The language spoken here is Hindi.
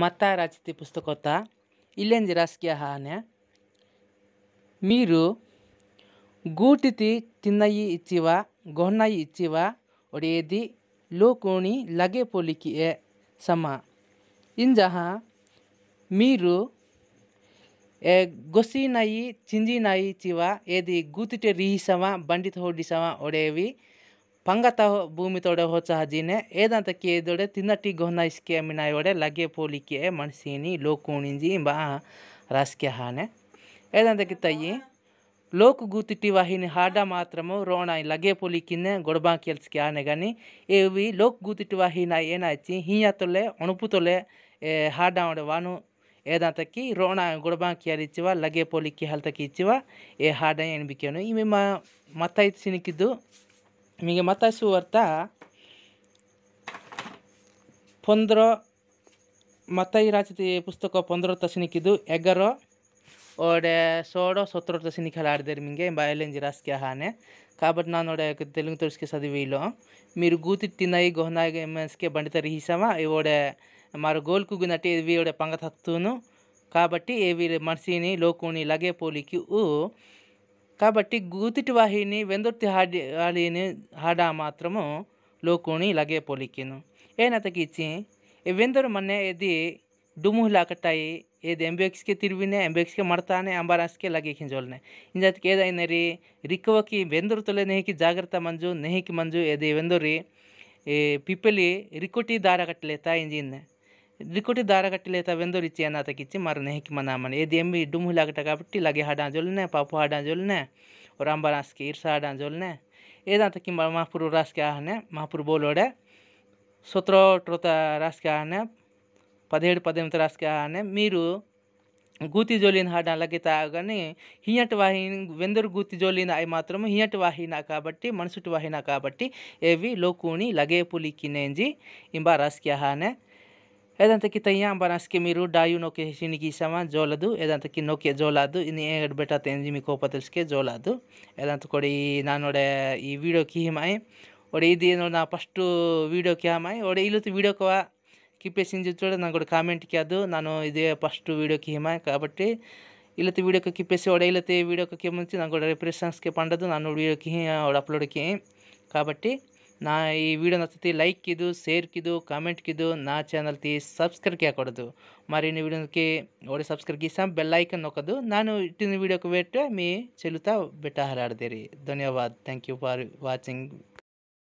ಮತ ರಾಚಿತಿ ಪುಸ್ತಕೋತ ಇಲ್ಲೆಂಜಿ ರಾಜಕೀಯ ಹಾನೆ మీరు గూటితి తిన్నయి ఇచ్చివా గొన్నయి ఇచ్చివా ఒడేది లోకోని లగే పోలికి ఏ సమా ఇంజహా మీరు ఏ గొసినయి చింజినయి చివా ఏది గూతిటే రీసమా బండిత హోడిసమా ఒడేవి ಪಂಗತವ ಭೂಮಿ ತೊಡೆ ಹೊಚ್ಚಹಜಿನೆ ಏದಂತ ಕೇದೊಡೆ ತಿನ್ನಟಿ ಗೊಹ್ನ ಇಸ್ಕೆ ಮಿನಾಯೋಡೆ ಲಗೆ ಪೋಲಿಕೆ ಮಣಸೀನಿ ಲೋಕೂಣಿಂಜಿ ಬಾ ರಾಸ್ಕೆ ಹಾನೆ ಏದಂತ ಕಿತ್ತಯ್ಯಿ ಲೋಕ ಗೂತಿಟಿ ವಾಹಿನಿ ಹಾಡ ಮಾತ್ರಮು ರೋಣ ಲಗೆ ಪೋಲಿಕಿನೆ ಗೊಡಬಾ ಕೆಲ್ಸಕ್ಕೆ ಆನೆಗನಿ ಏವಿ ಲೋಕ ಗೂತಿಟಿ ವಾಹಿನ ಏನಾಯ್ತಿ ಹೀಯ ತೊಲೆ ಒಣಪು ತೊಲೆ ಹಾಡ ಒಡೆ ವಾನು ಏದಂತಕ್ಕಿ ರೋಣ ಗುಡಬಾ ಕಿಯಲಿಚ್ಚಿವ ಲಗೆ ಪೋಲಿಕ್ಕಿ ಹಲ್ತಕ್ಕಿ ಇಚ್ಚಿವ ಏ ಹಾಡ ಏನ್ಬಿಕೇನು ಇವೆ ಮತ್ತೈದು ಸಿನಿಕಿದ್ದು ನಿಮಗೆ ಮತ್ತಾಯ ಸುವಾರ್ತ ಪಂದ್ರ ಮತ್ತಾಯಿ ರಾಚತಿ ಪುಸ್ತಕ ಪಂದ್ರ ತಸನಿಕಿದ್ದು ಎಗರ ಒಡೆ ಸೋಡ ಸೊತ್ತರ ತಸನಿಕ ಆಡಿದೆ ನಿಮಗೆ ಬಯಲೆಂಜಿ ರಾಸ್ಕೆ ಹಾನೆ కాబట్టి నా నోడ తెలుగు తుడిసికి చదివిలో మీరు గూతి తిన్నాయి గోహనాయి ఎంఎస్కే బండితరి హీసమా ఇవోడే మారు గోల్కు గున్నట్టు ఇవి పంగ తత్తును కాబట్టి ఇవి మనిషిని లోకుని లగే పోలికి ఊ काबटी गूति वाहिनी वेंदुर्ति हाडी हाड़ हाडात्र लोकोणी लगे पोलिकेन ऐन तीचे ये वेंदुर मने यदि डुमू लाकटाई यदि एम्बुलेक्स के तिरवीने एम्बुलेक्स के है अंबारेंस के लगे खिंजोलने इन रि रिकव की वेंदुर तले नहीं कि जागृता मंजू नहीं कि मंजू यदि वेंदुर पीपली रिकोटी दार कट लेता इंजीन రికోటి దారగట్టి లేత వెందొరిచ్చి అనాథకిచ్చి మరణ హెక్కిమనామని ఏది ఏమి డుమ్ములాగట కాబట్టి ఇలాగే హడాంజోలునే పాపు హడాంజోలునే और अम्बारास के ईर्षा डांजोल ने एदा तक महापुरु रास के आहने महापुरु बोलोड़े सोत्र ट्रोता रास के आहने पदेड़ पदेमत रास के आहने गूति जोलिन हाडा लगता गनी हियट वेंदर गूति जोली आई मात्रम हियट वाहिना काबट्टी मनसुट वाहिना काबट्टी एवी लोकूणी लगे पुली की नेंजी इंबा रास के आहने एदनास की डायु नौके शिणीसा जोल एदंत की नौके जोला इन एड बेटा जिमी कोपल के जोला एदंत को नानोड़े वीडियो की हिमाय और इधन ना फस्ट वीडियो की हिमाय और इलू वीडियो को किपे चुड़े ना कमेंट की अद्दू नानू फस्ट वीडियो की हिमाय काबी इलते वीडियो को किपेसी वीडियो को मुझे ना रिप्रेस के पड़ा ना वीडियो की अपलोड की काबटी నా ఈ వీడియో నచ్చితే లైక్ ఇదు షేర్ కీదు కామెంట్ కీదు నా ఛానల్ తీ సబ్స్క్రైబ్ చేయకొద్దు మరి ఈ వీడియో కి ఓరి సబ్స్క్రైబ్ కి సం బెల్ ఐకాన్ నొక్కదు నేను ఇతి వీడియోకి వెట్ట మి చెల్లుతా బిట హరడదేరి ధన్యవాద్ థాంక్యూ ఫర్ వాచింగ్